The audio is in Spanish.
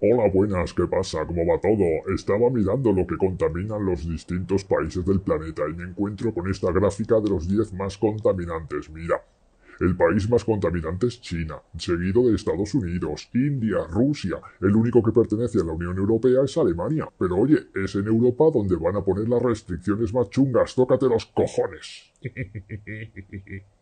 Hola, buenas, ¿qué pasa? ¿Cómo va todo? Estaba mirando lo que contaminan los distintos países del planeta y me encuentro con esta gráfica de los 10 más contaminantes. Mira, el país más contaminante es China, seguido de Estados Unidos, India, Rusia. El único que pertenece a la Unión Europea es Alemania. Pero oye, es en Europa donde van a poner las restricciones más chungas. Tócate los cojones.